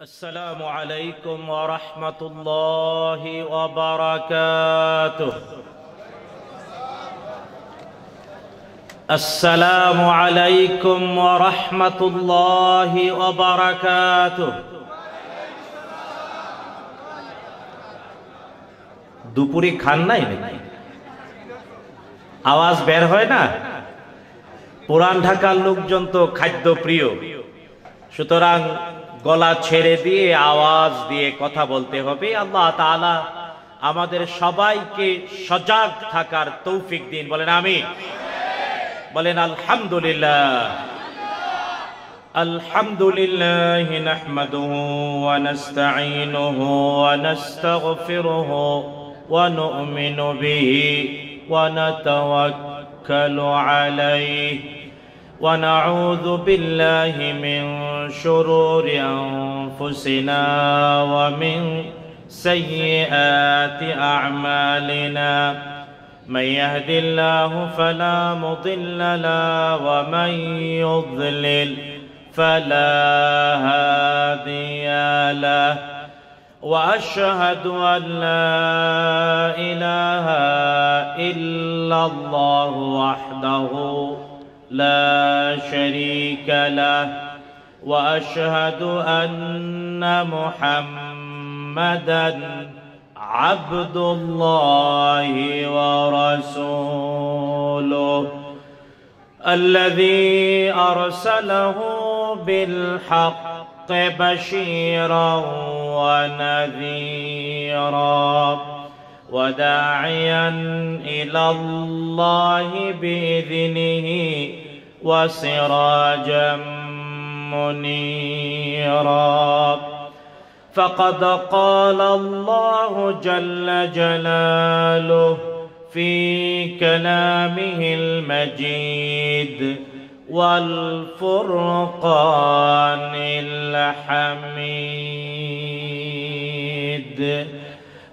السلام عليكم ورحمة الله وبركاته السلام عليكم ورحمة الله وبركاته দুপুরে খান নাই নাকি আওয়াজ বের হয় না পুরান ঢাকার লোকজন তো খাদ্য প্রিয় সুতরাং গলা ছেড়ে দিয়ে আওয়াজ দিয়ে কথা বলতে হবে আল্লাহ তালা আমাদের সবাইকে সজাগ থাকার তৌফিক দিন বলেন আমি বলেন আলহামদুলিল্লাহ الحمد لله نحمده ونستعينه ونستغفره ونؤمن به ونتوكل عليه ونعوذ بالله من شرور أنفسنا ومن سيئات أعمالنا من يهد الله فلا مضل له ومن يضلل فلا هادي له وأشهد أن لا إله إلا الله وحده لا شريك له وأشهد أن محمدا عبد الله ورسوله الذي أرسله بالحق بشيرا ونذيرا وداعيا إلى الله بإذنه وسراجا منيرا فقد قال الله جل جلاله في كلامه المجيد والفرقان الحميد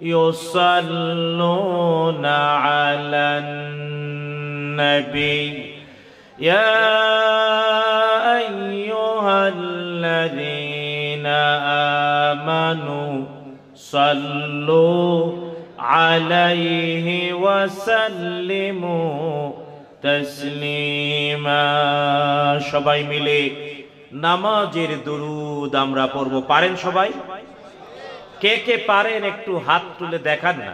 يصلون على النبي يا أيها الذين آمنوا صلوا عليه وسلموا تسليما ملي মিলে নামাজের দুরুদ আমরা পড়ব পারেন সবাই কে কে পারেন একটু হাত তুলে দেখান না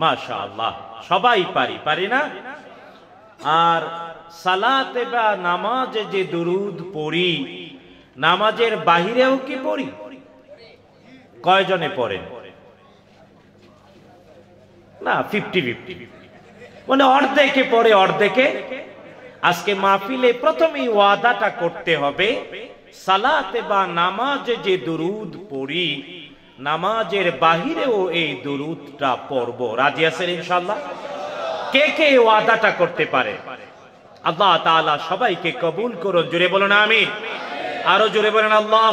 মাশা আল্লাহ সবাই পারি পারি না আর সালাতে বা নামাজে যে দরুদ পড়ি নামাজের বাহিরেও কি পড়ি কয়জনে পড়েন না ফিফটি ফিফটি মানে অর্ধেকে পড়ে অর্ধেকে আজকে মাহফিলে প্রথমেই ওয়াদাটা করতে হবে সালাতে বা নামাজে যে দরুদ পড়ি নামাজের বাহিরেও এই দুরুদটা পড়বো রাজি আছেন ইনশাল্লাহ কে কে ওয়াদাটা করতে পারে আল্লাহ তালা সবাইকে কবুল করুন জুড়ে বলুন আমিন আরো জুড়ে বলেন আল্লাহ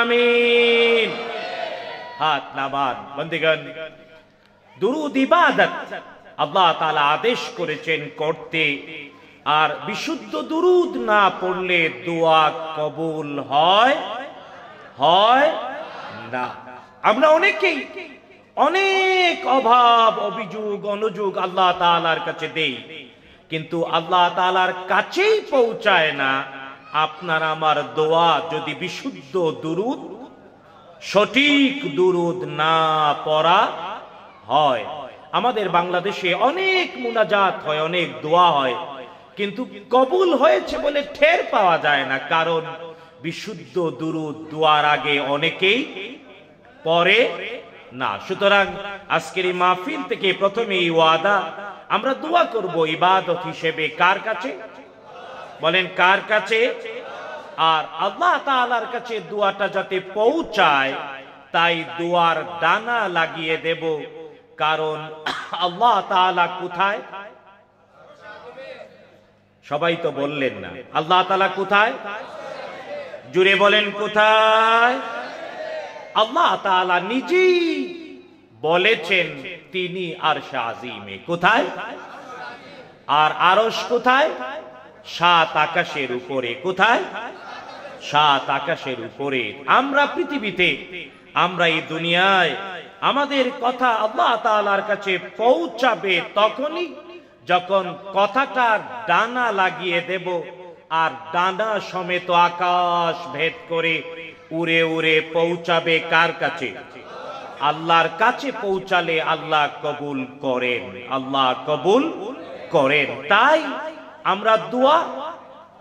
আমিন হাত নামান বন্দিগণ দুরুদ ইবাদত আল্লাহ তালা আদেশ করেছেন করতে আর বিশুদ্ধ দুরুদ না পড়লে দোয়া কবুল হয় হয় না আমরা অনেকেই অনেক অভাব অভিযোগ অনুযোগ আল্লাহ তালার কাছে দেই কিন্তু আল্লাহ তালার কাছেই পৌঁছায় না আপনার আমার দোয়া যদি বিশুদ্ধ দুরুদ সঠিক দুরুদ না পড়া হয় আমাদের বাংলাদেশে অনেক মুনাজাত হয় অনেক দোয়া হয় কিন্তু কবুল হয়েছে বলে ঠের পাওয়া যায় না কারণ বিশুদ্ধ দুরুদ দোয়ার আগে অনেকেই পরে না সুতরাং আজকের এই মাহফিল থেকে প্রথমে এই ওয়াদা আমরা দোয়া করব ইবাদত হিসেবে কার কাছে বলেন কার কাছে আর আল্লাহ তাআলার কাছে দোয়াটা যাতে পৌঁছায় তাই দোয়ার দানা লাগিয়ে দেব কারণ আল্লাহ তাআলা কোথায় সবাই তো বললেন না আল্লাহ তাআলা কোথায় জুড়ে বলেন কোথায় আল্লাহ তাআলা নিজেই বলেছেন তিনি আর শাহিমে কোথায় আর আরশ কোথায় সাত আকাশের উপরে কোথায় সাত আকাশের উপরে আমরা পৃথিবীতে আমরা এই দুনিয়ায় আমাদের কথা আল্লাহ তালার কাছে পৌঁছাবে তখনই যখন কথাটা ডানা লাগিয়ে দেব আর ডানা সমেত আকাশ ভেদ করে উড়ে উড়ে পৌঁছাবে কার কাছে আল্লাহর কাছে পৌঁছালে আল্লাহ কবুল করেন আল্লাহ কবুল করেন তাই আমরা দোয়া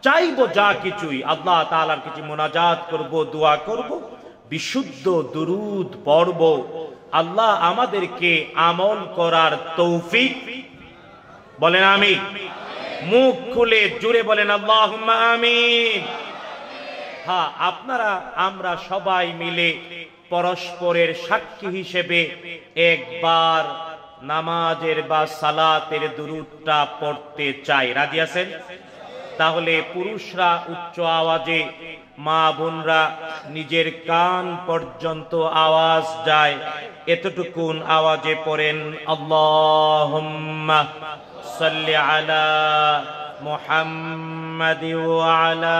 চাইব যা কিছুই আল্লাহ তালার কিছু মোনাজাত করব দোয়া করব বিশুদ্ধ দুরুদ পর্ব আল্লাহ আমাদেরকে আমল করার তৌফিক বলেন আমি মুখ খুলে জুড়ে বলেন আল্লাহ আমিন হ্যাঁ আপনারা আমরা সবাই মিলে পরস্পরের সাক্ষী হিসেবে একবার নামাজের বা সালাতের দূরটা পড়তে চাই রাজি আছেন তাহলে পুরুষরা উচ্চ আওয়াজে মা বোনরা নিজের কান পর্যন্ত আওয়াজ যায় এতটুকুন আওয়াজে পড়েন আল্লাহ আলা মোহাম্মদ আলা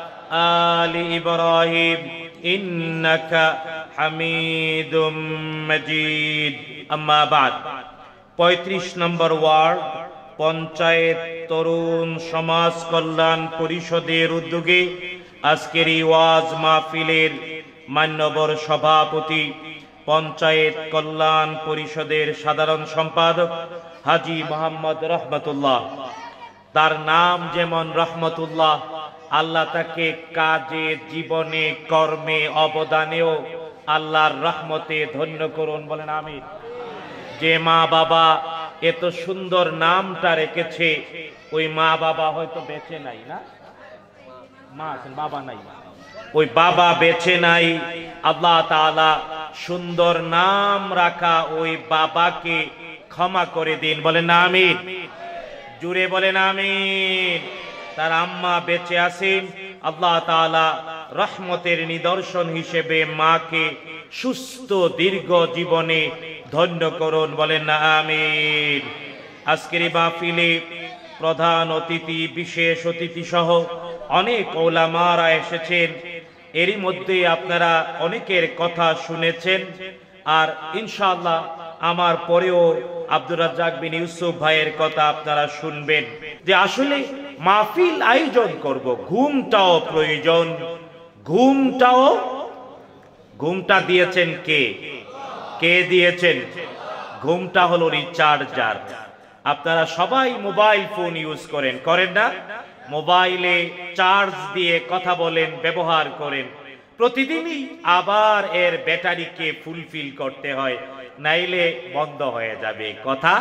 আলি ইব্রাহিম ইন্নাকা হামিদুম মাজিদ আম্মা বাদ 35 নম্বর ওয়ার্ড পঞ্চায়েত তরুণ সমাজ কল্যাণ পরিষদের উদ্যোগে আজকের এই ওয়াজ মাহফিলের মান্যবর সভাপতি পঞ্চায়েত কল্যাণ পরিষদের সাধারণ সম্পাদক হাজী মোহাম্মদ রহমতুল্লাহ তার নাম যেমন রহমতুল্লাহ আল্লাহ তাকে কাজে জীবনে কর্মে অবদানেও আল্লাহর রহমতে ধন্য করুন বলেন আমি যে মা বাবা এত সুন্দর নামটা রেখেছে ওই মা বাবা হয়তো বেঁচে নাই না মা আছেন বাবা নাই ওই বাবা বেঁচে নাই আল্লাহ তালা সুন্দর নাম রাখা ওই বাবাকে ক্ষমা করে দিন বলেন না আমি জুড়ে বলেন আমিন তার আম্মা বেঁচে আছেন আল্লাহ তালা রহমতের নিদর্শন হিসেবে মাকে সুস্থ দীর্ঘ জীবনে ধন্য করুন বলেন না আমির আজকের মাহফিলে প্রধান অতিথি বিশেষ অতিথি সহ অনেক ওলামারা এসেছেন এরই মধ্যে আপনারা অনেকের কথা শুনেছেন আর ইনশাল্লাহ আমার পরেও আব্দুর রাজাক বিন ইউসুফ ভাইয়ের কথা আপনারা শুনবেন যে আসলে মাহফিল আয়োজন করব ঘুমটাও প্রয়োজন ঘুমটাও ঘুমটা দিয়েছেন কে কে দিয়েছেন ঘুমটা হলো রিচার্জার আপনারা সবাই মোবাইল ফোন ইউজ করেন করেন না মোবাইলে চার্জ দিয়ে কথা বলেন ব্যবহার করেন প্রতিদিনই আবার এর ব্যাটারিকে ফুলফিল করতে হয় নাইলে বন্ধ হয়ে যাবে কথা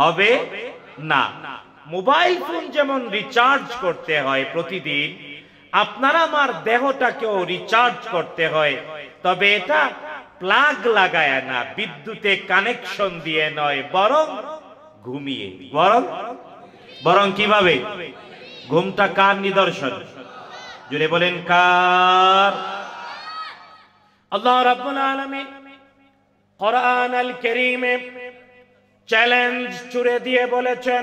হবে না মোবাইল ফোন যেমন রিচার্জ করতে হয় প্রতিদিন আপনার আমার দেহটাকেও রিচার্জ করতে হয় তবে এটা প্লাগ লাগায় না বিদ্যুতে কানেকশন দিয়ে নয় বরং ঘুমিয়ে বরং বরং কিভাবে ঘুমটা কার নিদর্শন জুড়ে বলেন কার আল্লাহ রাব্বুল আলামিন কোরআন আল কারীমে চ্যালেঞ্জ ছুড়ে দিয়ে বলেছেন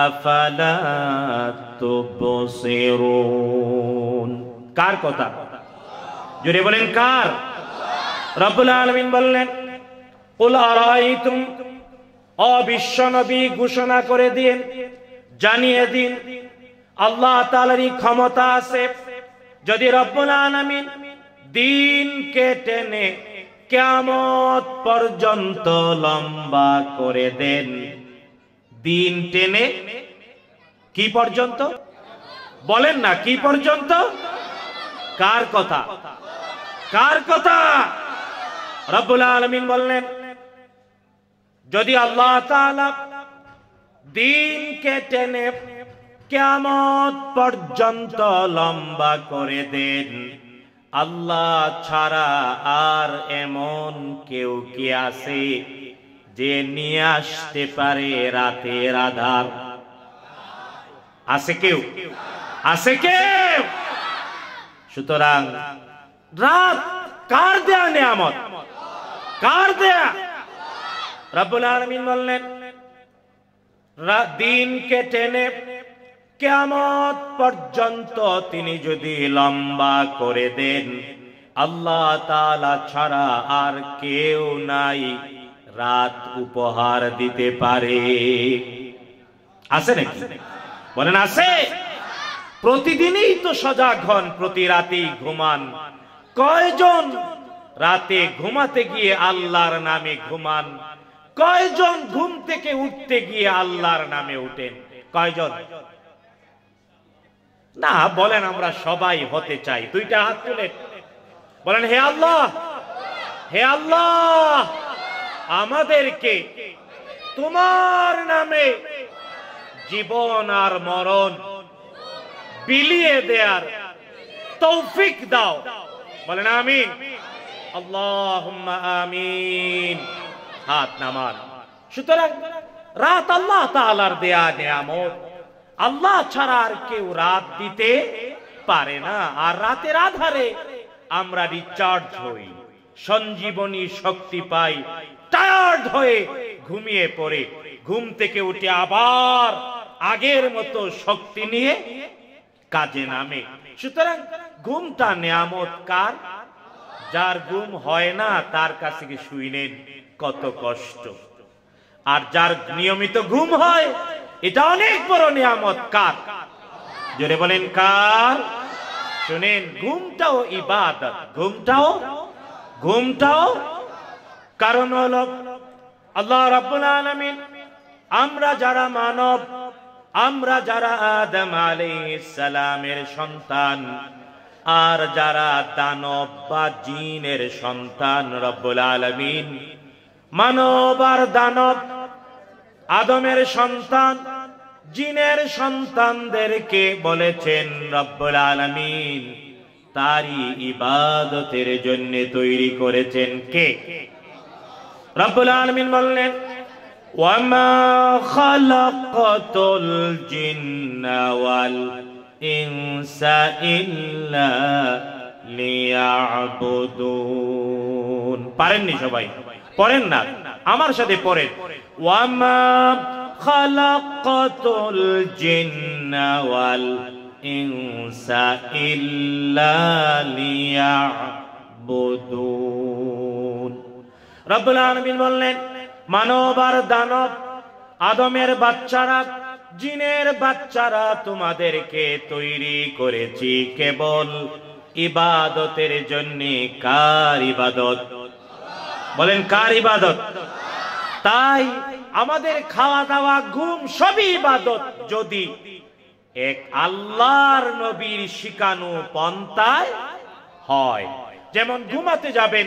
আফালা তুবসিরুন কার কথা যদি বলেন কার রব্বুল আলামিন বললেন কুল আরাইতুম অবিশ্ব নবী ঘোষণা করে দিন জানিয়ে দিন আল্লাহ তালারই ক্ষমতা আছে যদি রব্বুল আলামিন দিনকে টেনে কিয়ামত পর্যন্ত লম্বা করে দেন দিন টেনে কি পর্যন্ত বলেন না কি পর্যন্ত কার কথা কার কথা রব্বুল আলমিন বললেন যদি আল্লাহ দিনকে টেনে কেমন পর্যন্ত লম্বা করে দেন আল্লাহ ছাড়া আর এমন কেউ কি আছে যে নিয়ে আসতে পারে রাতের আধার আছে কেউ আছে কেউ সুতরাং রাত কার দেয়া নিয়ামত কার দেয়া রাব্বুল আলামিন বললেন দিনকে টেনে কেমত পর্যন্ত তিনি যদি লম্বা করে দেন আল্লাহ তালা ছাড়া আর কেউ নাই রাত উপহার দিতে পারে আছে নাকি বলেন আছে প্রতিদিনই তো সজাগ হন প্রতি রাতে ঘুমান কয়জন রাতে ঘুমাতে গিয়ে আল্লাহর নামে ঘুমান কয়জন ঘুম থেকে উঠতে গিয়ে আল্লাহর নামে উঠেন কয়জন না বলেন আমরা সবাই হতে চাই দুইটা হাত তুলে বলেন হে আল্লাহ হে আল্লাহ আমাদেরকে তোমার নামে জীবন আর মরণ বিলিয়ে দেয়ার তৌফিক দাও বলেন আমিন আল্লাহ আমিন হাত নামার সুতরাং রাত আল্লাহ তালার দেয়া নিয়ামত আল্লাহ ছাড়া আর কেউ রাত দিতে পারে না আর রাতের আধারে আমরা রিচার্জ হই সঞ্জীবনী শক্তি পাই টায়ার্ড হয়ে ঘুমিয়ে পড়ে ঘুম থেকে উঠে আবার আগের মতো শক্তি নিয়ে কাজে নামে সুতরাং ঘুমটা নিয়ামত কার যার ঘুম হয় না তার কাছে কি নেন কত কষ্ট আর যার নিয়মিত ঘুম হয় এটা অনেক বড় নিয়ামত কার জোরে বলেন কার শুনেন ঘুমটাও ইবাদত ঘুমটাও ঘুমটাও কারণ হল আল্লাহ রাব্বুল আলমিন আমরা যারা মানব আমরা যারা আদম আলী সালামের সন্তান আর যারা দানব বা জিনের সন্তান রব্বুল আলমিন মানব আর দানব আদমের সন্তান জিনের সন্তানদেরকে বলেছেন রব্বুল আলমিন তারই ইবাদতের জন্য তৈরি করেছেন কে رب العالمين مولين وما خلقت الجن والإنس إلا ليعبدون پارن نشو بھائی پارن نا عمر شده پارن وما خلقت الجن والإنس إلا ليعبدون রব্বুল বললেন মানব আর দানব আদমের বাচ্চারা জিনের বাচ্চারা তোমাদেরকে তৈরি করেছি কেবল ইবাদতের জন্য কার ইবাদত বলেন কার ইবাদত তাই আমাদের খাওয়া দাওয়া ঘুম সবই ইবাদত যদি এক আল্লাহর নবীর শিকানো পন্থায় হয় যেমন ঘুমাতে যাবেন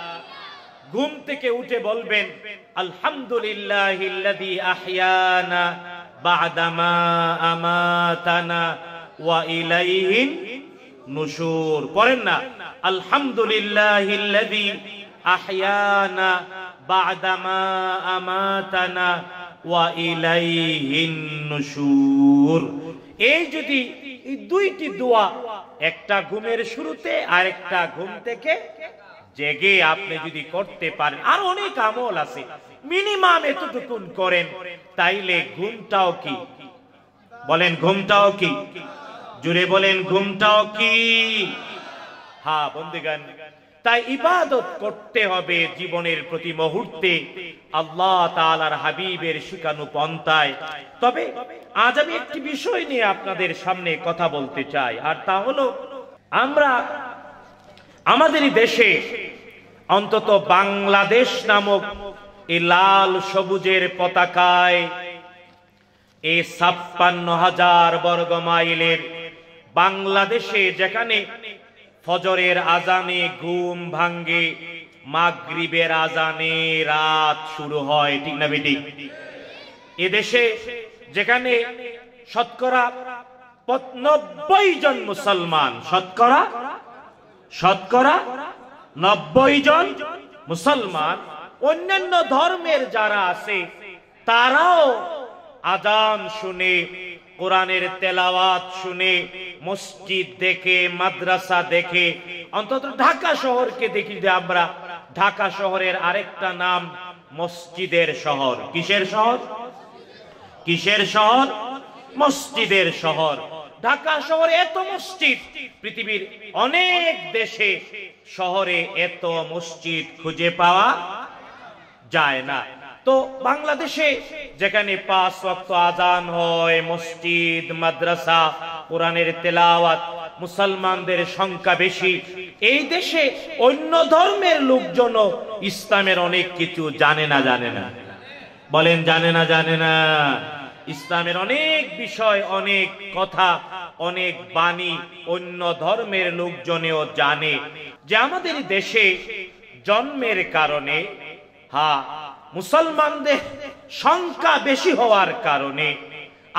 ঘুম থেকে উঠে বলবেন আলহামদুলিল্লাহ আহিয়ানা বাদামা আমাতানা ওয়া ইলাইহিন না আলহামদুলিল্লাহ আহিয়ানা আমাতানা ওয়া ইলাইহিন এই যদি দুইটি দোয়া একটা ঘুমের শুরুতে আর একটা ঘুম থেকে জেগে আপনি যদি করতে পারেন আর অনেক আমল আছে মিনিমাম এতটুকু করেন তাইলে ঘুমটাও কি বলেন ঘুমটাও কি জুড়ে বলেন ঘুমটাও কি হ্যাঁ বন্ধুগান তাই ইবাদত করতে হবে জীবনের প্রতি মুহূর্তে আল্লাহ তালার হাবিবের শিকানু পন্থায় তবে আজ আমি একটি বিষয় নিয়ে আপনাদের সামনে কথা বলতে চাই আর তা হলো আমরা আমাদের দেশে অন্তত বাংলাদেশ নামক এ লাল সবুজের পতাকায় ছাপ্পান্ন হাজার বর্গ মাইলের বাংলাদেশে যেখানে ফজরের আজানে ঘুম ভাঙ্গে মাগরিবের আজানে রাত শুরু হয় ঠিক না বেটি এদেশে যেখানে শতকরা নব্বই জন মুসলমান শতকরা শতকরা নব্বই জন মুসলমান অন্যান্য ধর্মের যারা আছে তারাও আদান শুনে কোরআনের তেলাওয়াত শুনে মসজিদ দেখে মাদ্রাসা দেখে অন্তত ঢাকা শহরকে দেখি যে আমরা ঢাকা শহরের আরেকটা নাম মসজিদের শহর কিসের শহর কিসের শহর মসজিদের শহর ঢাকা শহরে এত মসজিদ পৃথিবীর অনেক দেশে শহরে এত মসজিদ খুঁজে পাওয়া যায় না তো বাংলাদেশে যেখানে পাঁচ ওয়াক্ত আজান হয় মসজিদ মাদ্রাসা কোরআনের তেলাওয়াত মুসলমানদের সংখ্যা বেশি এই দেশে অন্য ধর্মের লোকজন ইসলামের অনেক কিছু জানে না জানে না বলেন জানে না জানে না ইসলামের অনেক বিষয় অনেক কথা অনেক বাণী অন্য ধর্মের লোকজনেও জানে যে আমাদের দেশে জন্মের কারণে হা মুসলমানদের সংখ্যা বেশি হওয়ার কারণে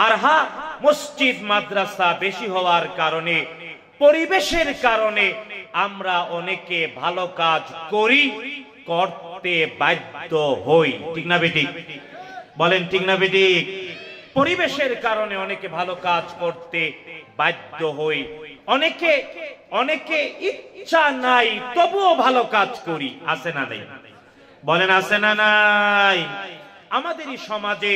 আর হা মসজিদ মাদ্রাসা বেশি হওয়ার কারণে পরিবেশের কারণে আমরা অনেকে ভালো কাজ করি করতে বাধ্য হই ঠিক না বেটি বলেন ঠিক না বেটি পরিবেশের কারণে অনেকে ভালো কাজ করতে বাধ্য হই অনেকে অনেকে ইচ্ছা নাই তবুও ভালো কাজ করি আছে না নেই বলেন আছে না নাই আমাদেরই সমাজে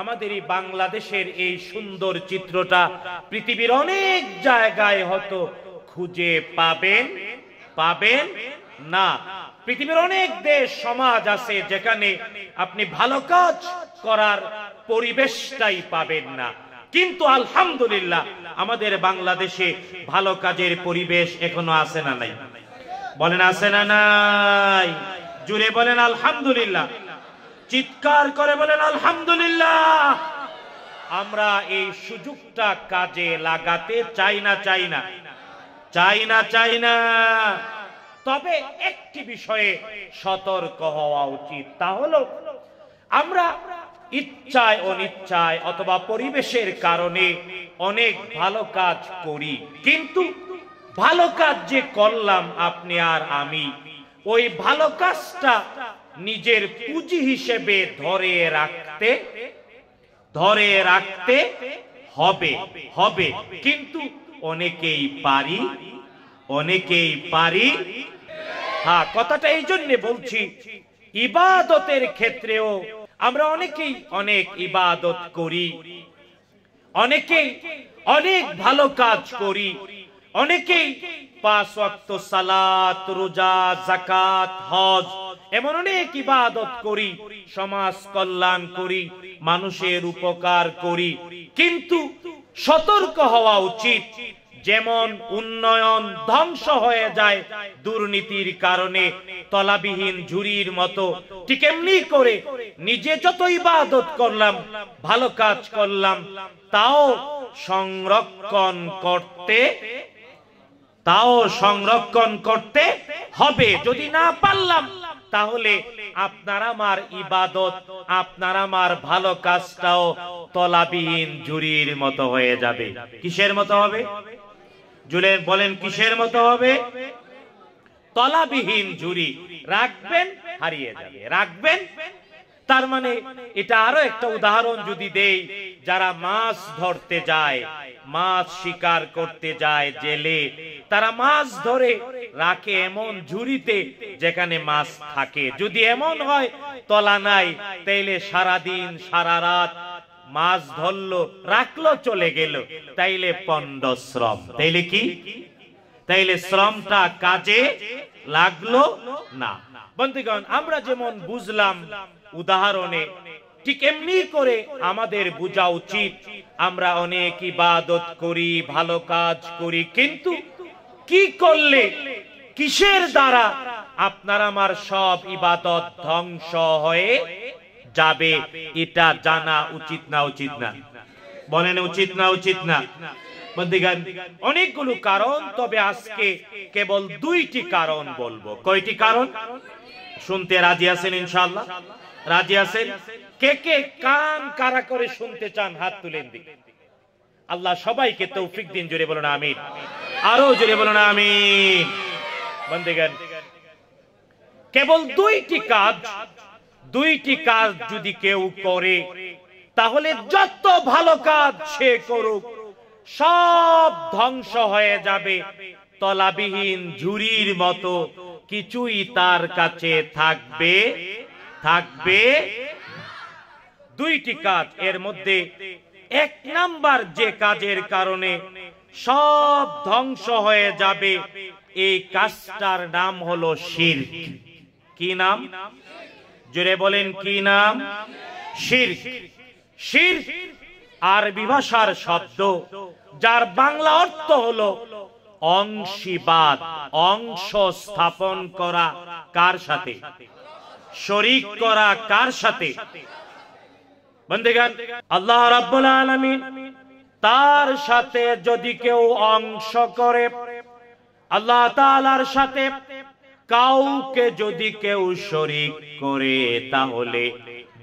আমাদেরই বাংলাদেশের এই সুন্দর চিত্রটা পৃথিবীর অনেক জায়গায় হতো খুঁজে পাবেন পাবেন না পৃথিবীর অনেক দেশ সমাজ আছে যেখানে আপনি ভালো কাজ করার পরিবেশটাই পাবেন না কিন্তু আলহামদুলিল্লাহ আমাদের বাংলাদেশে ভালো কাজের পরিবেশ এখনো আছে না নাই বলেন আছে না নাই জুড়ে বলেন আলহামদুলিল্লাহ চিৎকার করে বলেন আলহামদুলিল্লাহ আমরা এই সুযোগটা কাজে লাগাতে চাই না চাই না চাই না চাই না তবে একটি বিষয়ে সতর্ক হওয়া উচিত তা হলো আমরা ইচ্ছায় অনিচ্ছায় অথবা পরিবেশের কারণে অনেক ভালো কাজ করি কিন্তু ভালো কাজ যে করলাম আপনি আর আমি ওই ভালো কাজটা নিজের পুঁজি হিসেবে ধরে রাখতে ধরে রাখতে হবে হবে কিন্তু অনেকেই পারি অনেকেই পারি হ্যাঁ কথাটা এই জন্যে বলছি ইবাদতের ক্ষেত্রেও আমরা অনেকেই অনেক ইবাদত করি অনেকেই অনেক ভালো কাজ করি অনেকেই পাঁচ ওয়াক্ত সালাত রোজা জাকাত হজ এমন অনেক ইবাদত করি সমাজ কল্যাণ করি মানুষের উপকার করি কিন্তু সতর্ক হওয়া উচিত যেমন উন্নয়ন ধ্বংস হয়ে যায় দুর্নীতির কারণে তলাবিহীন ঝুরির মতো ঠিক এমনি করে নিজে যত ইবাদত করলাম ভালো কাজ করলাম তাও সংরক্ষণ করতে তাও সংরক্ষণ করতে হবে যদি না পারলাম তাহলে আপনার আমার ইবাদত আপনার আমার ভালো কাজটাও তলাবিহীন জুরির মতো হয়ে যাবে কিসের মতো হবে জুলে বলেন কিসের মতো হবে তলাবিহীন জুরি রাখবেন হারিয়ে যাবে রাখবেন তার মানে এটা আরো একটা উদাহরণ যদি দেই যারা মাছ ধরতে যায় মাছ শিকার করতে যায় জেলে তারা মাছ ধরে রাখে এমন ঝুড়িতে যেখানে মাছ থাকে যদি এমন হয় তলা নাই তাইলে সারা দিন সারা রাত মাছ ধরলো রাখলো চলে গেল তাইলে পণ্ড শ্রম তাইলে কি তাইলে শ্রমটা কাজে লাগলো না বন্ধুগণ আমরা যেমন বুঝলাম উদাহরণে ঠিক এমনি করে আমাদের বোঝা উচিত আমরা অনেক ইবাদত করি ভালো কাজ করি কিন্তু কি করলে কিসের দ্বারা আপনার আমার সব ইবাদত ধ্বংস হয়ে যাবে এটা জানা উচিত না উচিত না বলেন উচিত না উচিত না বন্ধুগণ অনেকগুলো কারণ তবে আজকে কেবল দুইটি কারণ বলবো কয়টি কারণ শুনতে রাজি আছেন ইনশাআল্লাহ রাজি আছেন কে কে কান কারা করে শুনতে চান হাত তুলেন দিন আল্লাহ সবাইকে তৌফিক দিন জুড়ে বলুন আমিন আরো জুড়ে বলুন আমিন বন্ধুগণ কেবল দুইটি কাজ দুইটি কাজ যদি কেউ করে তাহলে যত ভালো কাজ সে করুক সব ধ্বংস হয়ে যাবে তলাবিহীন ঝুরির মতো কিছুই তার কাছে থাকবে থাকবে দুইটি কাজ এর মধ্যে এক নাম্বার যে কাজের কারণে সব ধ্বংস হয়ে যাবে এই কাজটার নাম হলো শির কি নাম জোরে বলেন কি নাম শির শির আরবি ভাষার শব্দ যার বাংলা অর্থ হলো অংশীবাদ অংশ স্থাপন করা কার সাথে শরিক করা কার সাথে বন্ধুগণ আল্লাহ রাব্বুল আলামিন তার সাথে যদি কেউ অংশ করে আল্লাহ তাআলার সাথে কাউকে যদি কেউ শরিক করে তাহলে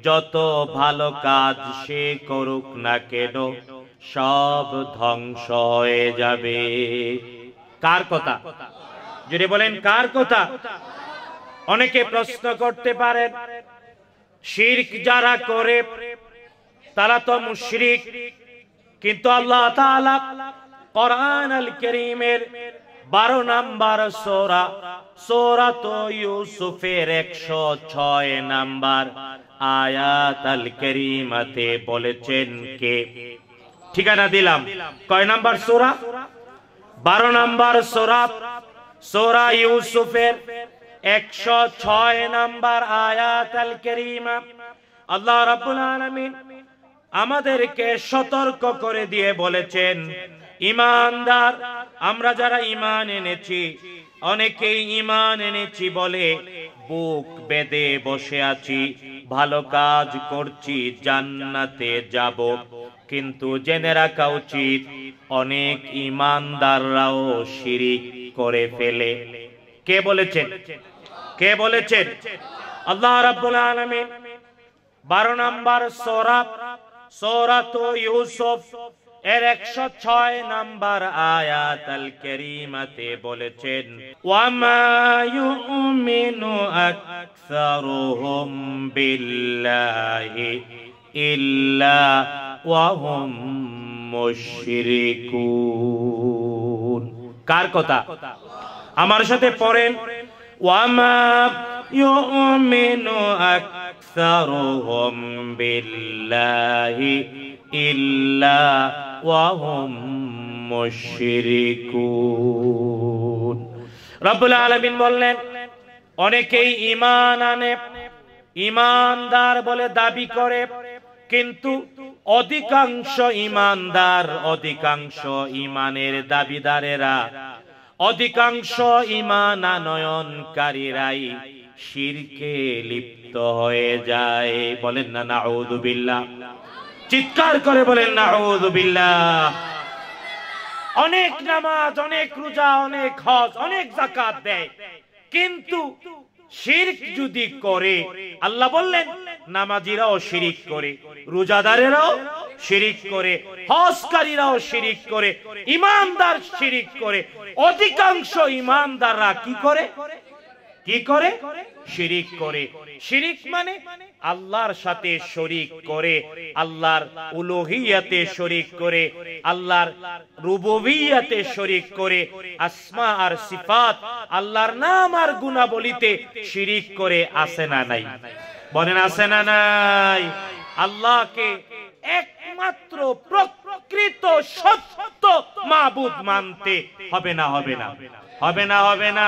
যত ভালো কাজ সে করুক না কেন সব ধ্বংস হয়ে যাবে কার কথা যদি বলেন কার কথা অনেকে প্রশ্ন করতে পারেন শিরক যারা করে তারা তো মুশরিক কিন্তু আল্লাহ তাআলা কোরআন আল কারীমের বারো নাম্বার সোরা সোরা তো ইউসুফের একশো ছয় নাম্বার আয়াত আল করিমাতে বলেছেন কে ঠিকানা দিলাম কয় নাম্বার সোরা বারো নাম্বার সোরা সোরা ইউসুফের একশো ছয় নাম্বার আয়াত আল করিমা আল্লাহ রাবুল আলমিন আমাদেরকে সতর্ক করে দিয়ে বলেছেন ইমানদার আমরা যারা ইমান এনেছি অনেকেই ইমান এনেছি বলে বুক বেঁধে বসে আছি ভালো কাজ করছি জান্নাতে যাব কিন্তু জেনে রাখা উচিত অনেক ইমানদাররাও শিরিক করে ফেলে কে বলেছেন কে বলেছেন আল্লাহ রাব্বুল আলামিন 12 নম্বর সূরা সূরাতু ইউসুফ এর একশো ছয় নাম্বার আয়াত আল কেরিমাতে বলেছেন ওয়ামায়ুমিনু আকসারুহুম বিল্লাহি ইল্লা ওয়াহুম মুশরিকুন কার কথা আমার সাথে পড়েন ওয়ামা ইউমিনু আকসারুহুম বিল্লাহি إلا وهم মুশরিকুন রব্বুল আলামিন বললেন অনেকেই ইমান আনে ইমানদার বলে দাবি করে কিন্তু অধিকাংশ ঈমানদার অধিকাংশ ইমানের দাবিদারেরা অধিকাংশ ঈমান আনয়নকারীরাই শিরকে লিপ্ত হয়ে যায় বলেন না না নাউযুবিল্লাহ চিৎকার করে বলেন না অনেক নামাজ অনেক রোজা অনেক হজ অনেক জাকাত দেয় কিন্তু শির্ক যদি করে আল্লাহ বললেন নামাজিরাও শিরিক করে রোজাদারেরাও শিরিক করে হজকারীরাও শিরিক করে ইমানদার শিরিক করে অধিকাংশ ইমানদাররা কি করে কি করে শিরিক করে শিরিক মানে আল্লাহর সাথে শরিক করে আল্লাহর উলোহিয়াতে শরিক করে আল্লাহর রুবিয়াতে শরিক করে আসমা আর সিফাত আল্লাহর নাম আর গুণাবলিতে শিরিক করে আসে না নাই বলেন আসে না নাই আল্লাহকে একমাত্র প্রকৃত সত্য মাহবুদ মানতে হবে না হবে না হবে না হবে না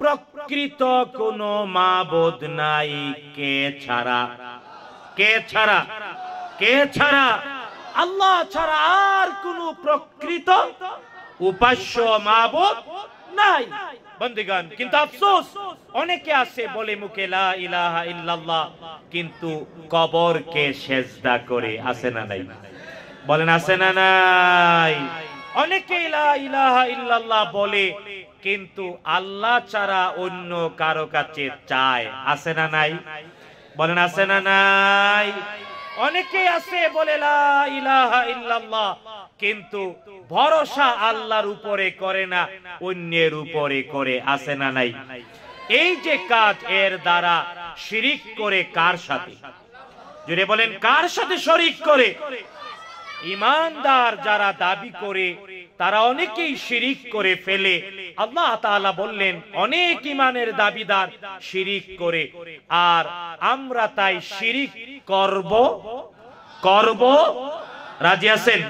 প্রকৃত কোন মা বোধ নাই কে ছাড়া কে ছাড়া কে ছাড়া আল্লাহ ছাড়া আর কোন প্রকৃত উপাস্য মা বোধ নাই বন্ধুগণ কিন্তু আফসোস অনেকে আছে বলে মুখে লা ইলাহা ইল্লাল্লাহ কিন্তু কবর কে সেজদা করে আছে না নাই বলেন আছে না নাই অনেকে লা ইলাহা ইল্লাল্লাহ বলে কিন্তু আল্লাহ ছাড়া অন্য কারো কাছে চায় আছে না নাই বলেন আছে না নাই অনেকে আছে বলে কিন্তু ভরসা আল্লাহর উপরে করে না অন্যের উপরে করে আছে না নাই এই যে কাজ এর দ্বারা শিরিক করে কার সাথে যদি বলেন কার সাথে শরিক করে ইমানদার যারা দাবি করে তারা অনেকেই শিরিক করে ফেলে আল্লাহ তালা বললেন অনেক ইমানের দাবিদার শিরিক করে আর আমরা তাই শিরিক করব করব রাজি আছেন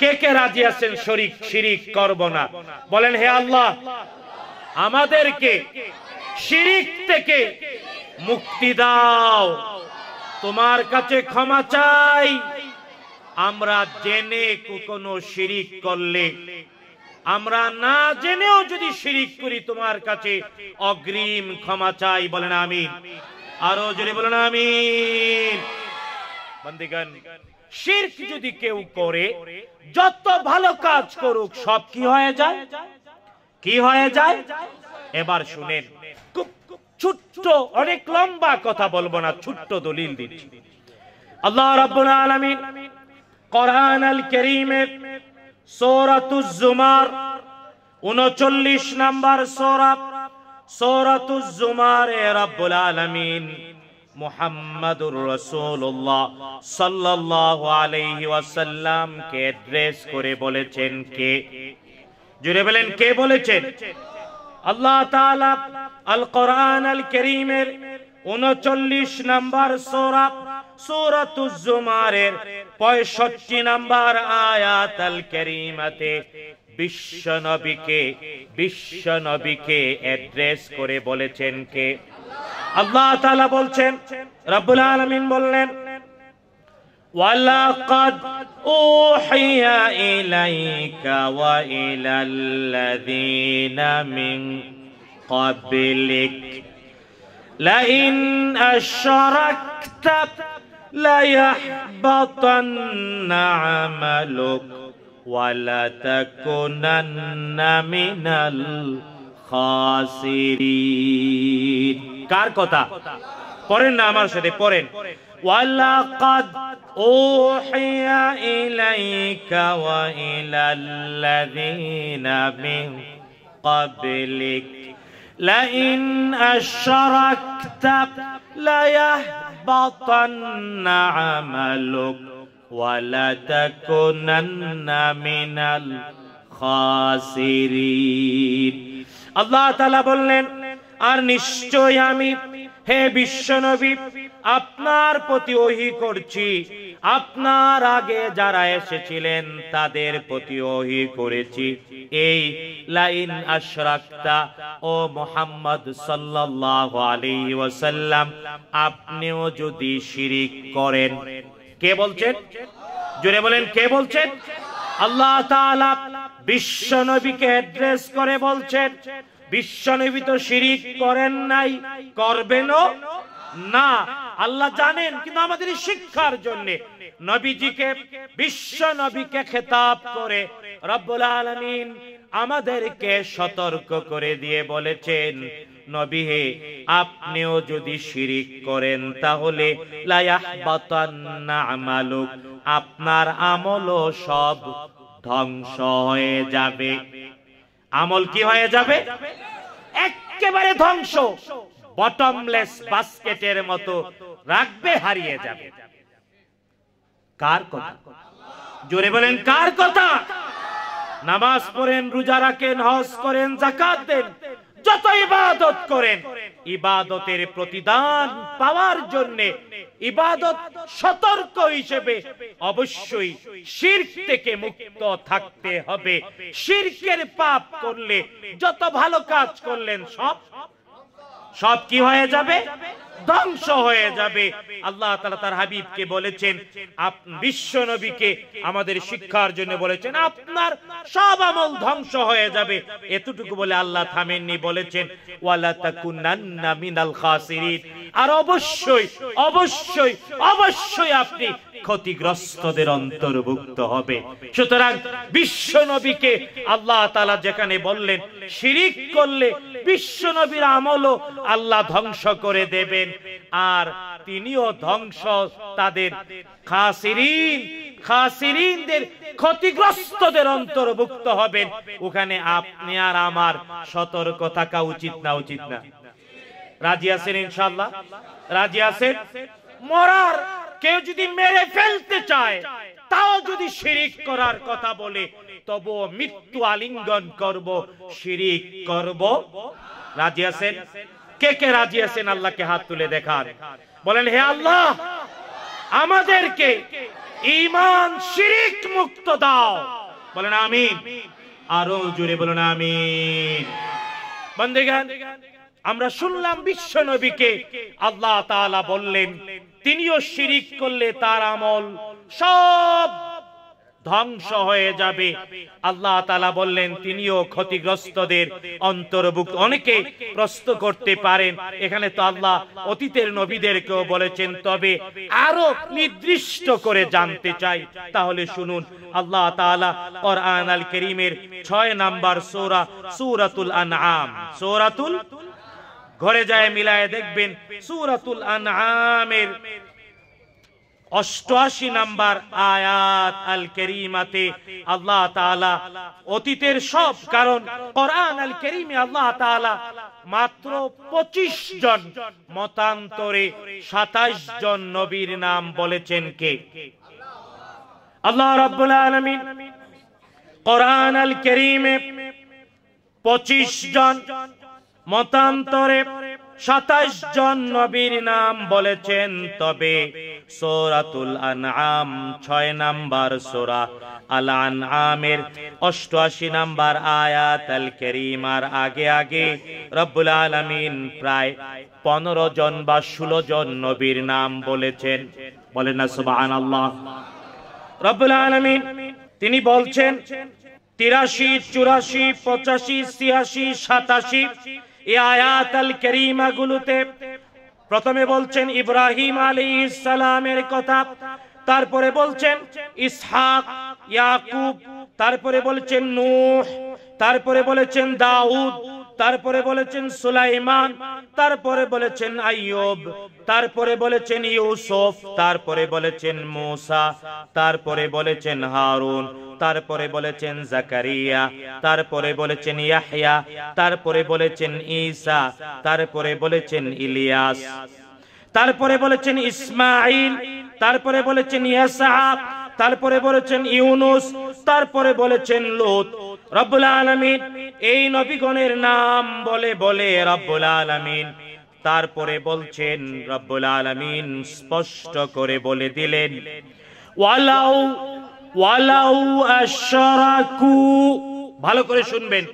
কে কে রাজি আছেন শরিক শিরিক করব না বলেন হে আল্লাহ আমাদেরকে শিরিক থেকে মুক্তি দাও তোমার কাছে ক্ষমা চাই আমরা জেনে কোনো শিরিক করলে আমরা না জেনেও যদি শিরিক করি তোমার কাছে অগ্রিম ক্ষমা চাই বলেন আমি আরো যদি বলেন আমি বন্দিগান শির্ক যদি কেউ করে যত ভালো কাজ করুক সব কি হয়ে যায় কি হয়ে যায় এবার শুনেন ছোট্ট অনেক লম্বা কথা বলবো না ছোট্ট দলিল দিচ্ছি আল্লাহ রাব্বুল আলামিন কোরআন আল করিমের সৌরাতুজুমার উনচল্লিশ নাম্বার সৌরাব সৌরাতুজুমার রব্বুল আলমিন মোহাম্মদুর রসুল্লাহ সাল্লাহ আলহি ওয়াসাল্লামকে অ্যাড্রেস করে বলেছেন কে জুড়ে বলেন কে বলেছেন আল্লাহ তাআলা আল কোরআন আল করিমের উনচল্লিশ নাম্বার সৌরাব সুরাতুজুমারের পঁয়ষট্টি নাম্বার আয়াত আল বিশ্ব নবীকে বিশ্ব নবীকে অ্যাড্রেস করে বলেছেন কে আল্লাহ তাআলা বলছেন রব্বুল আলামিন বললেন ওয়ালাকাদ উহিয়া ইলাইকা ওয়া ইলাল্লাযীনা মিন قبلك لئن أشركت ليحبطن عملك ولا ولتكونن من الخاسرين কার কথা পড়েন না আমার সাথে ولقد أوحي إليك وإلى الذين من قبلك لئن أشركت ليهدى يحبطن عملك ولتكونن من الخاسرين আল্লাহ তাআলা বললেন আর নিশ্চয় আমি হে বিশ্বনবী আপনার প্রতি ওহি করছি আপনার আগে যারা এসেছিলেন তাদের প্রতি ওহি করেছি এই লাইন আশরাক্তা ও মোহাম্মদ সাল্লাল্লাহু আলাইহি ওয়াসাল্লাম আপনিও যদি শিরিক করেন কে বলছেন জোরে বলেন কে বলছেন আল্লাহ তাআলা বিশ্ব নবীকে অ্যাড্রেস করে বলছেন বিশ্ব নবী তো শিরিক করেন নাই করবেনও না আল্লাহ জানেন কিন্তু আমাদের শিক্ষার জন্য নবীজিকে বিশ্ব নবীকে খেতাব করে রব্বুল আলমিন আমাদেরকে সতর্ক করে দিয়ে বলেছেন নবী আপনিও যদি শিরিক করেন তাহলে আমালুক আপনার আমলও সব ধ্বংস হয়ে যাবে আমল কি হয়ে যাবে একেবারে ধ্বংস বটমলেস বাস্কেটের মতো রাখবে হারিয়ে যাবে কার কথা জোরে বলেন কার কথা নামাজ পড়েন রোজা রাখেন হজ করেন জাকাত দেন যত ইবাদত করেন ইবাদতের প্রতিদান পাওয়ার জন্য ইবাদত সতর্ক হিসেবে অবশ্যই শির্ক থেকে মুক্ত থাকতে হবে শির্কের পাপ করলে যত ভালো কাজ করলেন সব সব কি হয়ে যাবে ধ্বংস হয়ে যাবে আল্লাহ তালা তার হাবিবকে বলেছেন বিশ্ব নবীকে আমাদের শিক্ষার জন্য বলেছেন আপনার সব আমল ধ্বংস হয়ে যাবে এতটুকু বলে আল্লাহ থামেননি বলেছেন আর অবশ্যই অবশ্যই অবশ্যই আপনি ক্ষতিগ্রস্তদের অন্তর্ভুক্ত হবে সুতরাং বিশ্ব নবীকে আল্লাহ তালা যেখানে বললেন শিরিক করলে বিশ্ব নবীর আমলও আল্লাহ ধ্বংস করে দেবেন আর তিনিও ধ্বংস তাদের খাসিরিন খাসিরিনদের ক্ষতিগ্রস্তদের অন্তর্ভুক্ত হবেন ওখানে আপনি আর আমার সতর্ক থাকা উচিত না উচিত না রাজি আছেন ইনশাল্লাহ রাজি আছেন মরার কেউ যদি মেরে ফেলতে চায় তাও যদি শিরিক করার কথা বলে তবু মৃত্যু আলিঙ্গন করব শিরিক করব রাজি আছেন কে কে রাজি আছেন আল্লাহকে হাত তুলে দেখান বলেন হে আল্লাহ আমাদেরকে ইমান শিরিক মুক্ত দাও বলেন আমিন আরো জুড়ে বলুন আমিন বন্ধে গান আমরা শুনলাম বিশ্ব নবীকে আল্লাহ তাআলা বললেন তিনিও শিরিক করলে তার আমল সব ধ্বংস হয়ে যাবে আল্লাহ তালা বললেন তিনিও ক্ষতিগ্রস্তদের অন্তর্ভুক্ত অনেকে প্রস্ত করতে পারেন এখানে তো আল্লাহ অতীতের নবীদেরকেও বলেছেন তবে আরো নির্দিষ্ট করে জানতে চাই তাহলে শুনুন আল্লাহ তালা ওর আল করিমের ছয় নাম্বার সৌরা সৌরাতুল আনাম সৌরাতুল ঘরে যায় মিলায় দেখবেন সুরাতুল আনআমের অষ্টআশি নাম্বার আয়াত আল কেরিমাতে আল্লাহ তাআলা অতীতের সব কারণ কোরআন আল কেরিমে আল্লাহ তাআলা মাত্র পঁচিশ জন মতান্তরে সাতাশ জন নবীর নাম বলেছেন কে আল্লাহ রাব্বুল আলামিন কোরআন আল কেরিমে পঁচিশ জন মতান্তরে সাতাশ জন নবীর নাম বলেছেন তবে সোরাতুল আনআম ছয় নাম্বার সোরা আল আনআমের অষ্টআশি নাম্বার আয়াত আল করিমার আগে আগে রব্বুল আলমিন প্রায় পনেরো জন বা ষোলো জন নবীর নাম বলেছেন বলেন না সুবাহান আল্লাহ রব্বুল আলমিন তিনি বলছেন তিরাশি চুরাশি পঁচাশি ছিয়াশি সাতাশি গুলোতে প্রথমে বলছেন ইব্রাহিম আলী ইসালামের কথা তারপরে বলছেন ইসহাক ইয়াকুব তারপরে বলছেন নূহ তারপরে বলেছেন দাউদ তারপরে বলেছেন সুলাইমান তারপরে বলেছেন আইয়ব তারপরে বলেছেন ইউসুফ তারপরে বলেছেন মুসা তারপরে বলেছেন হারুন তারপরে বলেছেন জাকারিয়া তারপরে বলেছেন ইয়াহিয়া তারপরে বলেছেন ঈসা তারপরে বলেছেন ইলিয়াস তারপরে বলেছেন ইসমাইল তারপরে বলেছেন ইয়াসা তারপরে বলেছেন ইউনুস তারপরে বলেছেন লুত রব্বুল আলমিন এই নবীগণের নাম বলে বলে রব্বুল আলমিন তারপরে বলছেন রব্বুল আলমিন স্পষ্ট করে বলে দিলেন ওয়ালাউ ওয়ালাউ আশরাকু ভালো করে শুনবেন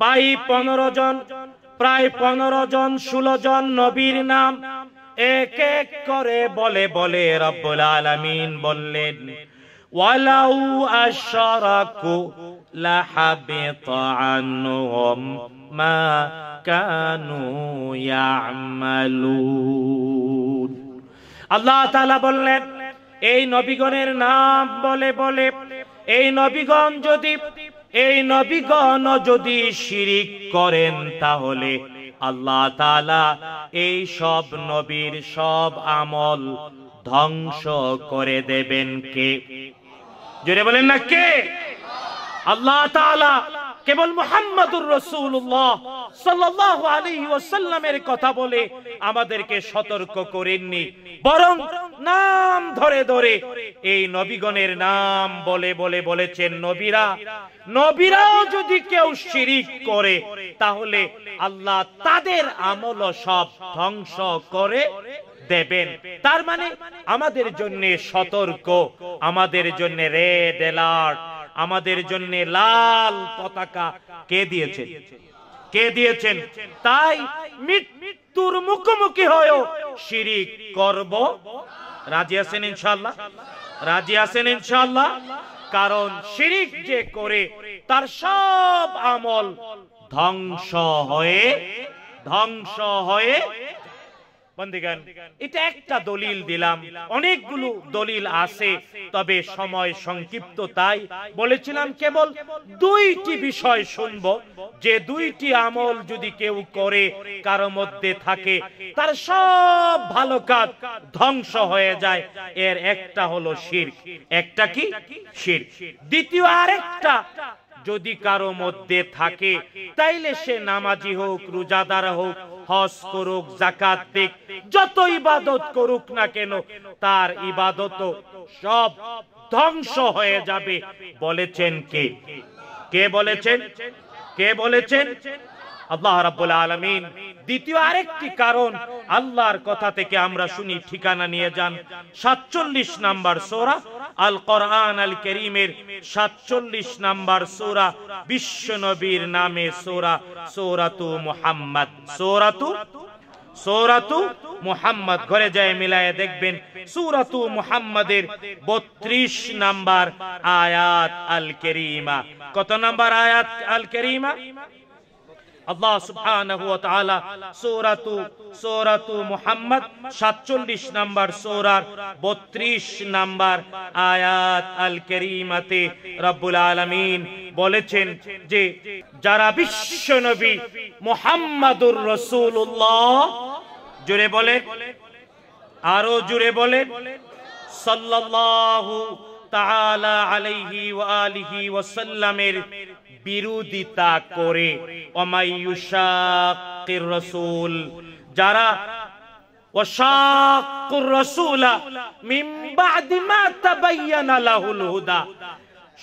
পাই পনেরো জন প্রায় পনেরো জন ষোলো জন নবীর নাম এক এক করে বলে বলে রব্বুল আলমিন বললেন ওয়ালাউ আশরাকু লাহাবিত আনহুম মা কানু আল্লাহ তাআলা বললেন এই নবীগণের নাম বলে বলে এই নবীগণ যদি এই নবীগণ যদি শিরিক করেন তাহলে আল্লাহ তালা এই সব নবীর সব আমল ধ্বংস করে দেবেন কে জোরে বলেন না কে আল্লাহ তাআলা কেবল মোহাম্মদুর রসুল্লাহ সাল্লাহ আলী কথা বলে আমাদেরকে সতর্ক করেননি বরং নাম ধরে ধরে এই নবীগণের নাম বলে বলে বলেছেন নবীরা নবীরাও যদি কেউ শিরিক করে তাহলে আল্লাহ তাদের আমল সব ধ্বংস করে দেবেন তার মানে আমাদের জন্য সতর্ক আমাদের জন্য রেড অ্যালার্ট আমাদের জন্য লাল পতাকা কে দিয়েছেন কে দিয়েছেন তাই মৃত্যুর মুখোমুখি হয়েও শিরিক করব রাজি আছেন ইনশাল্লাহ রাজি আছেন ইনশাল্লাহ কারণ শিরিক যে করে তার সব আমল ধ্বংস হয়ে ধ্বংস হয়ে বন্দিগান এটা একটা দলিল দিলাম অনেকগুলো দলিল আছে তবে সময় সংক্ষিপ্ত তাই বলেছিলাম কেবল দুইটি বিষয় শুনব যে দুইটি আমল যদি কেউ করে কারো মধ্যে থাকে তার সব ভালো কাজ ধ্বংস হয়ে যায় এর একটা হলো শির একটা কি শির দ্বিতীয় আরেকটা যদি কারো মধ্যে থাকে তাইলে সে নামাজি হোক রোজাদার হোক হজ করুক জাকাত দিক যত ইবাদত করুক না কেন তার ইবাদত সব ধ্বংস হয়ে যাবে বলেছেন কে কে বলেছেন কে বলেছেন আল্লাহ রাব্বুল আলামিন দ্বিতীয় আরেকটি কারণ আল্লাহর কথা থেকে আমরা শুনি ঠিকানা নিয়ে যান 47 নাম্বার সূরা আল কোরআন আল কারীমের 47 নাম্বার সূরা বিশ্ব নবীর নামে সূরা সূরাতু মুহাম্মদ সূরাতু সূরাতু মুহাম্মদ ঘরে যায় মিলায় দেখবেন সূরাতু মুহাম্মাদের 32 নাম্বার আয়াত আল কারীমা কত নাম্বার আয়াত আল কারীমা আল্লাহ সুবহানাহু ওয়া তাআলা সূরাতু সূরাতু মুহাম্মদ 47 নাম্বার সূরার 32 নাম্বার আয়াত আল কারীমাতে রব্বুল আলামিন বলেছেন যে যারা বিশ্ব নবী মুহাম্মাদুর রাসূলুল্লাহ জুরে বলে আরো জুরে বলে সাল্লাল্লাহু তাআলা আলাইহি ওয়া আলিহি ওয়া সাল্লামের বিরোধিতা করে রসুল যারা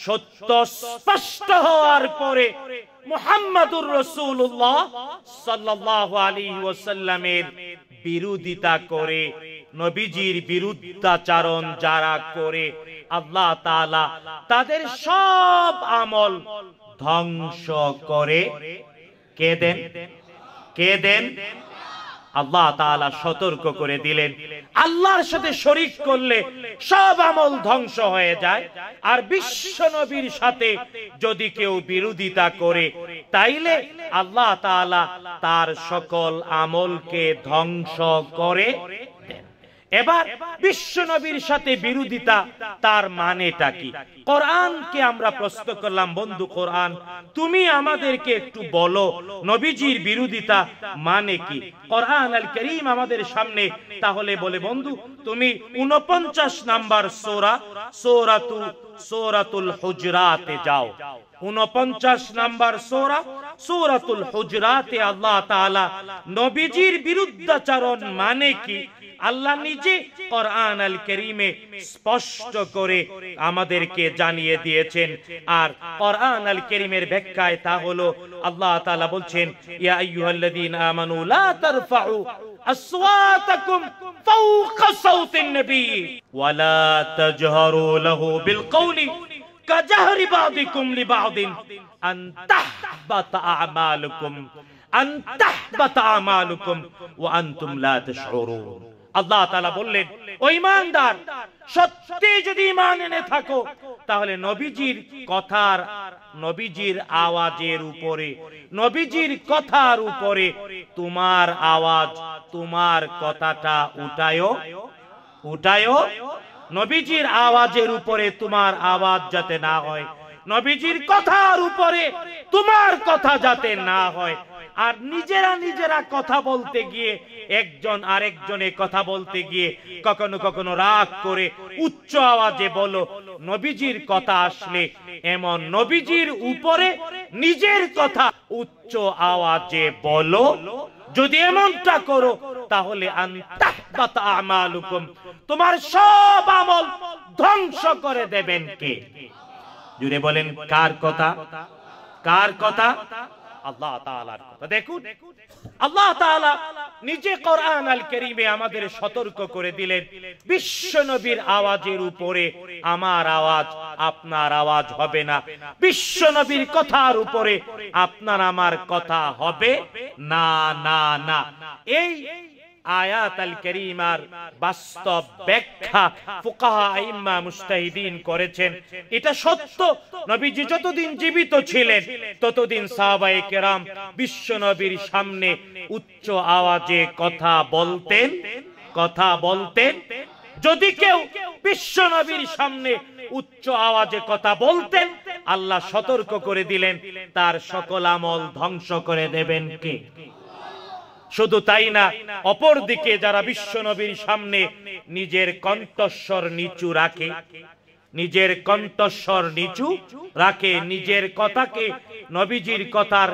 সত্য স্পষ্ট হওয়ার পরে মোহাম্মদুর রসুল্লাহ সাল্লাহ আলী ওসাল্লামের বিরোধিতা করে নবীজির বিরুদ্ধাচারণ যারা করে আল্লাহ তাদের সব আমল ধ্বংস করে কে দেন কে দেন আল্লাহ তাআলা সতর্ক করে দিলেন আল্লাহর সাথে শরিক করলে সব আমল ধ্বংস হয়ে যায় আর বিশ্ব নবীর সাথে যদি কেউ বিরোধিতা করে তাইলে আল্লাহ তাআলা তার সকল আমলকে ধ্বংস করে এবার বিশ্ব নবীর সাথে বিরোধিতা তার মানেটা কি কোরআনকে আমরা প্রশ্ন করলাম বন্ধু কোরআন তুমি আমাদেরকে একটু বলো নবীজির বিরোধিতা মানে, মানে কি কোরআন আল করিম আমাদের সামনে তাহলে বলে বন্ধু তুমি উনপঞ্চাশ নাম্বার সোরা সোরাতু সোরাতুল হুজরাতে যাও উনপঞ্চাশ নাম্বার সোরা সোরাতুল হুজরাতে আল্লাহ তাআলা নবীজির বিরুদ্ধাচরণ মানে, মানে কি আল্লাহ নিজে কোরআন আল করিমে স্পষ্ট করে আমাদেরকে জানিয়ে দিয়েছেন আর কোরআন আল করিমের ব্যাখ্যায় তা হলো আল্লাহ তাআলা বলছেন ইয়া আইয়ুহাল্লাযীনা আমানু লা তারফাউ আসওয়াতাকুম ফাওকা সাউতিন নবী ওয়া লা তাজহারু লাহু বিল কওলি কাজাহরি كجهر بعضكم আন তাহবাত আমালুকুম আন তাহবাত আমালুকুম ওয়া আনতুম লা তাশউরুন আল্লাহ তালা বললেন ও ইমানদার সত্যি যদি ইমান এনে থাকো তাহলে নবীজির কথার নবীজির আওয়াজের উপরে নবীজির কথার উপরে তোমার আওয়াজ তোমার কথাটা উঠায়ও উঠায়ও নবীজির আওয়াজের উপরে তোমার আওয়াজ যাতে না হয় নবীজির কথার উপরে তোমার কথা যাতে না হয় আর নিজেরা নিজেরা কথা বলতে গিয়ে একজন আরেকজনে কথা বলতে গিয়ে কখনো কখনো রাগ করে উচ্চ আওয়াজে বলো নবীজির কথা আসলে এমন নবীজির উপরে নিজের কথা উচ্চ আওয়াজে বলো যদি এমনটা করো তাহলে তোমার সব আমল ধ্বংস করে দেবেন কে জুড়ে বলেন কার কথা কার কথা আল্লাহ দেখুন আল্লাহ নিজে কোরআন আল কারীমে আমাদের সতর্ক করে দিলেন বিশ্ব নবীর আওয়াজের উপরে আমার আওয়াজ আপনার আওয়াজ হবে না বিশ্ব নবীর কথার উপরে আপনার আমার কথা হবে না না না এই আয়াত আল করিমার বাস্তব ব্যাখ্যা ফুকাহা মুস্তাহিদিন করেছেন এটা সত্য নবীজি যতদিন জীবিত ছিলেন ততদিন কেরাম বিশ্ব নবীর সামনে উচ্চ আওয়াজে কথা বলতেন কথা বলতেন যদি কেউ বিশ্ব নবীর সামনে উচ্চ আওয়াজে কথা বলতেন আল্লাহ সতর্ক করে দিলেন তার সকল আমল ধ্বংস করে দেবেন কে শুধু তাই না অপর দিকে যারা বিশ্বনবীর সামনে নিজের কণ্ঠস্বর নিচু রাখে নিজের কণ্ঠস্বর নিচু রাখে নিজের কথাকে নবীজির কথার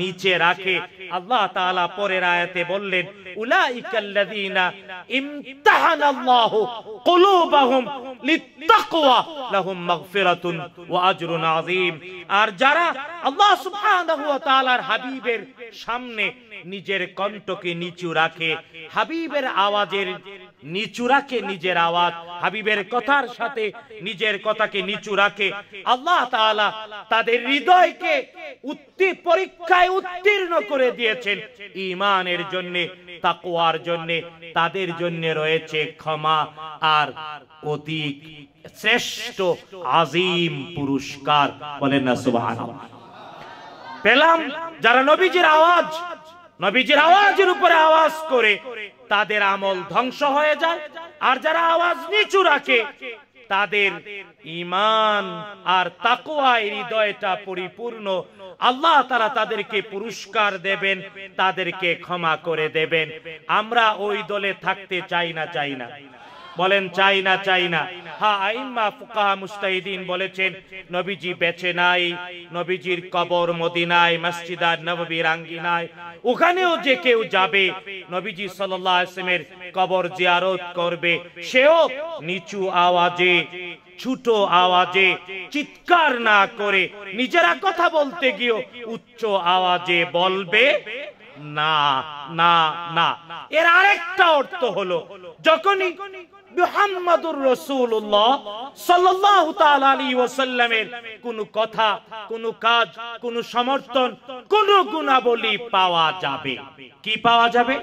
নিচে রাখে আল্লাহ তাআলা পরের আয়াতে বললেন উলাইকাল্লাযিনা ইমতাহানাল্লাহু কুলুবাহুম লিত্তাকওয়া লাহুম মাগফিরাতুন ওয়া আজরুন আযীম আর যারা আল্লাহ সুবহানাহু ওয়া তাআলার হাবিবের সামনে নিজের কণ্ঠকে নিচু রাখে হাবিবের আওয়াজের নিচুরাকে নিজের আওয়াজ হাবিবের কথার সাথে নিজের কথাকে নিচু রাখে আল্লাহ তাদের হৃদয়কে উত্তি পরীক্ষায় উত্তীর্ণ করে দিয়েছেন ইমানের জন্য তাকুয়ার জন্য তাদের জন্য রয়েছে ক্ষমা আর অধিক শ্রেষ্ঠ আজিম পুরস্কার বলেন না সুবাহ পেলাম যারা নবীজির আওয়াজ নবীজির আওয়াজের উপরে আওয়াজ করে তাদের আমল ধ্বংস হয়ে যায় আর যারা আওয়াজ নিচু রাখে তাদের ইমান আর তাকোয়ায় হৃদয়টা পরিপূর্ণ আল্লাহ তারা তাদেরকে পুরস্কার দেবেন তাদেরকে ক্ষমা করে দেবেন আমরা ওই দলে থাকতে চাই না চাই না বলেন চাই না চাই না হ্যাঁ আইম্মা ফুকাহা মুস্তাহিদিন বলেছেন নবীজি বেঁচে নাই নবীজির কবর মদিনায় মসজিদার নববী রাঙ্গিনায় ওখানেও যে কেউ যাবে নবীজি সাল্লাল্লাহু আলাইহি ওয়াসাল্লামের কবর জিয়ারত করবে সেও নিচু আওয়াজে ছোট আওয়াজে চিৎকার না করে নিজেরা কথা বলতে গিয়ে উচ্চ আওয়াজে বলবে না না না এর আরেকটা অর্থ হলো যখনই মুহাম্মাদুর রাসূলুল্লাহ সাল্লাল্লাহু তাআলা আলাইহি ওয়াসাল্লামের কোন কথা কোন কাজ কোন সমর্থন কোন গুণাবলী পাওয়া যাবে কি পাওয়া যাবে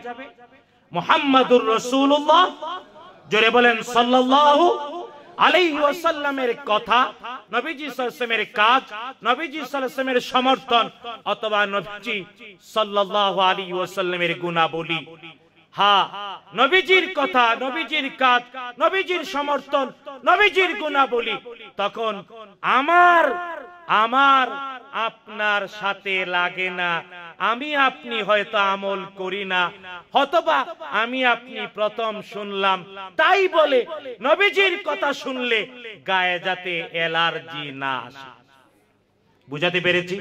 মুহাম্মাদুর রাসূলুল্লাহ জোরে বলেন সাল্লাল্লাহু আলাইহি ওয়াসাল্লামের কথা নবীজি সাল্লাল্লাহু কাজ নবীজি সাল্লাল্লাহু সমর্থন অথবা নবীজি সাল্লাল্লাহু আলাইহি ওয়াসাল্লামের গুণাবলী হা নবীজির কথা নবীজির কাজ নবীজির সমর্থন নবীজির গুণাবলী তখন আমার আমার আপনার সাথে লাগে না আমি আপনি হয়তো আমল করি না হতবা আমি আপনি প্রথম শুনলাম তাই বলে নবীজির কথা শুনলে গায়ে যাতে অ্যালার্জি না আসে বুঝাতে পেরেছি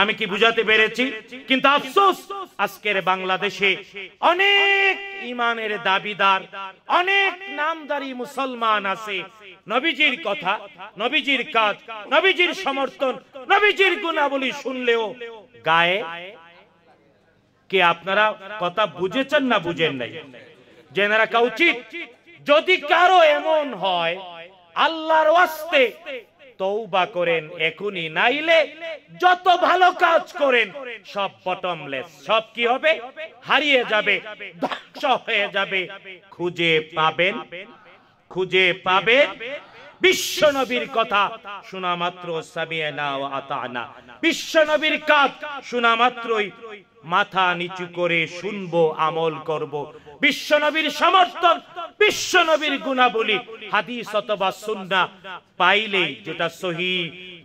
আমি কি বুঝাতে পেরেছি কিন্তু আফসোস আজকের বাংলাদেশে অনেক ইমানের দাবিদার অনেক নামদারি মুসলমান আছে নবীজির কথা নবীজির কাজ নবীজির সমর্থন নবীজির গুণাবলী শুনলেও গায়ে কে আপনারা কথা বুঝেছেন না বুঝেন নাই জেনে রাখা উচিত যদি কারো এমন হয় আল্লাহর ওয়াস্তে তৌবা করেন এখনই নাইলে যত ভালো কাজ করেন সব বটমলেস সব কি হবে হারিয়ে যাবে ধ্বংস হয়ে যাবে খুঁজে পাবেন খুঁজে পাবেন বিশ্বনবীর কথা শোনা মাত্র সামিয়ানা ও আতানা বিশ্ব নবীর কাজ শোনা মাত্রই মাথা নিচু করে শুনবো আমল করবো বিশ্বনবীর সমর্থন বিশ্বনবীর গুণাবলী হাদিস অথবা সুন্না পাইলে যেটা সহি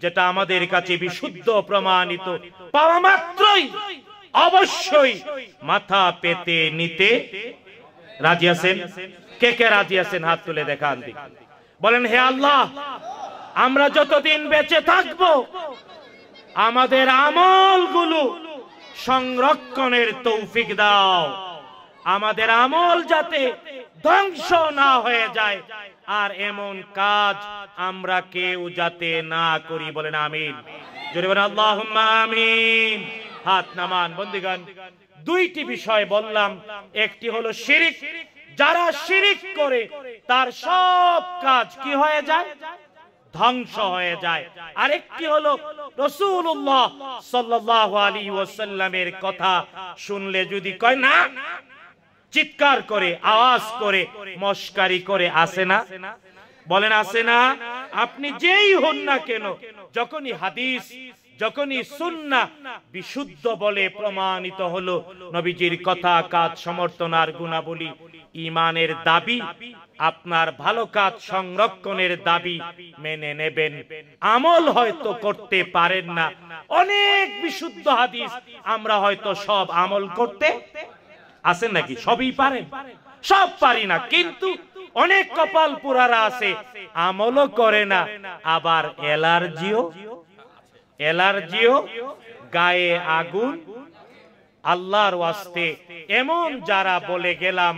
যেটা আমাদের কাছে বিশুদ্ধ প্রমাণিত পাওয়া মাত্রই অবশ্যই মাথা পেতে নিতে রাজি আছেন কে কে রাজি আছেন হাত তুলে দেখান বলেন হে আল্লাহ আমরা যতদিন বেঁচে থাকব আমাদের আমলগুলো সংরক্ষণের তৌফিক দাও আমাদের আমল যাতে ধ্বংস না হয়ে যায় আর এমন কাজ আমরা কেউ যাতে না করি বলেন আমিন আমিন হাত নামান বন্ধুগণ দুইটি বিষয় বললাম একটি হলো শিরিক যারা শিরিক করে তার সব কাজ কি হয়ে যায় ধ্বংস হয়ে যায় আরেকটি হলো রসুল্লাহ সাল্লাহ আলী ওসাল্লামের কথা শুনলে যদি কয় না চিৎকার করে আওয়াজ করে মস্কারি করে আসে না বলেন আসে না আপনি যেই হন না কেন যখনই হাদিস যখনই সুন্না বিশুদ্ধ বলে প্রমাণিত হলো নবীজির কথা কাজ সমর্থন আর গুণাবলী ইমানের দাবি আপনার ভালো কাজ সংরক্ষণের দাবি মেনে নেবেন আমল হয়তো করতে পারেন না অনেক বিশুদ্ধ হাদিস আমরা হয়তো সব আমল করতে আছেন নাকি সবই পারেন সব পারি না কিন্তু অনেক কপাল পুরারা আছে আমলও করে না আবার এলার্জিও এলার্জিও গায়ে আগুন আল্লাহর ওয়াস্তে এমন যারা বলে গেলাম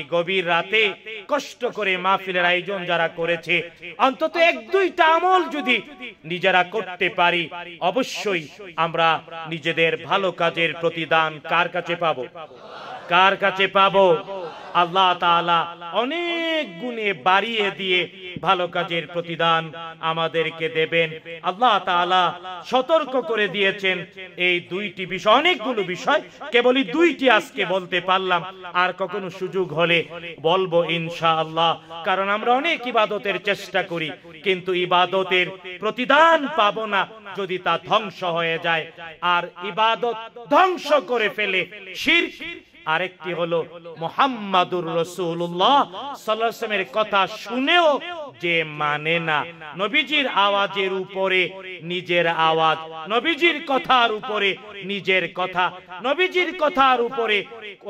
এই গভীর রাতে কষ্ট করে মাহফিলের আয়োজন যারা করেছে অন্তত এক দুইটা আমল যদি নিজেরা করতে পারি অবশ্যই আমরা নিজেদের ভালো কাজের প্রতিদান কার কাছে পাবো কার কাছে পাবো আল্লাহ তাআলা অনেক গুণে বাড়িয়ে দিয়ে ভালো কাজের প্রতিদান আমাদেরকে দেবেন আল্লাহ তাআলা সতর্ক করে দিয়েছেন এই দুইটি বিষয় অনেকগুলো বিষয় কেবলই দুইটি আজকে বলতে পারলাম আর কখনো সুযোগ হলে বলবো ইনশা আল্লাহ কারণ আমরা অনেক ইবাদতের চেষ্টা করি কিন্তু ইবাদতের প্রতিদান পাব না যদি তা ধ্বংস হয়ে যায় আর ইবাদত ধ্বংস করে ফেলে শির আরেকটি হলো মোহাম্মদুর রসুল্লাহ সাল্লামের কথা শুনেও যে মানে না নবীজির আওয়াজের উপরে নিজের আওয়াজ নবীজির কথার উপরে নিজের কথা নবীজির কথার উপরে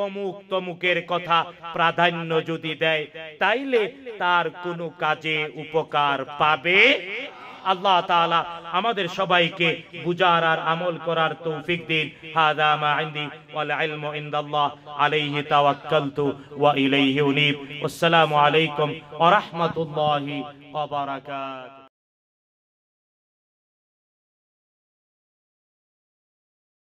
অমুক তমুকের কথা প্রাধান্য যদি দেয় তাইলে তার কোনো কাজে উপকার পাবে আল্লাহ তালা আমাদের সবাইকে বুঝার আর আমল করার তৌফিক দিন হাদা মা ইনদি ওয়াল ইলমু আলাইহি তাওয়াক্কালতু ওয়া ইলাইহি উনীব আসসালামু আলাইকুম ওয়া